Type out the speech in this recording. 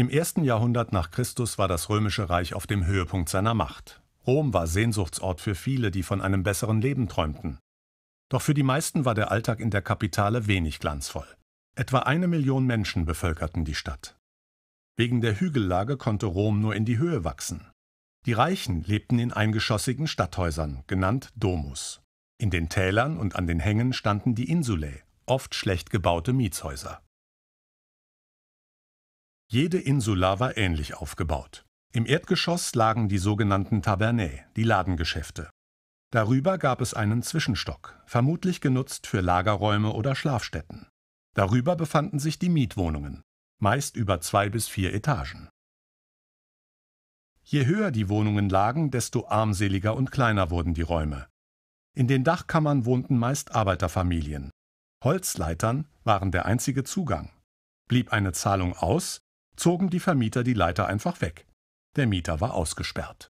Im ersten Jahrhundert nach Christus war das Römische Reich auf dem Höhepunkt seiner Macht. Rom war Sehnsuchtsort für viele, die von einem besseren Leben träumten. Doch für die meisten war der Alltag in der Kapitale wenig glanzvoll. Etwa eine Million Menschen bevölkerten die Stadt. Wegen der Hügellage konnte Rom nur in die Höhe wachsen. Die Reichen lebten in eingeschossigen Stadthäusern, genannt Domus. In den Tälern und an den Hängen standen die Insulae, oft schlecht gebaute Mietshäuser. Jede Insula war ähnlich aufgebaut. Im Erdgeschoss lagen die sogenannten Tabernae, die Ladengeschäfte. Darüber gab es einen Zwischenstock, vermutlich genutzt für Lagerräume oder Schlafstätten. Darüber befanden sich die Mietwohnungen, meist über zwei bis vier Etagen. Je höher die Wohnungen lagen, desto armseliger und kleiner wurden die Räume. In den Dachkammern wohnten meist Arbeiterfamilien. Holzleitern waren der einzige Zugang. Blieb eine Zahlung aus, zogen die Vermieter die Leiter einfach weg. Der Mieter war ausgesperrt.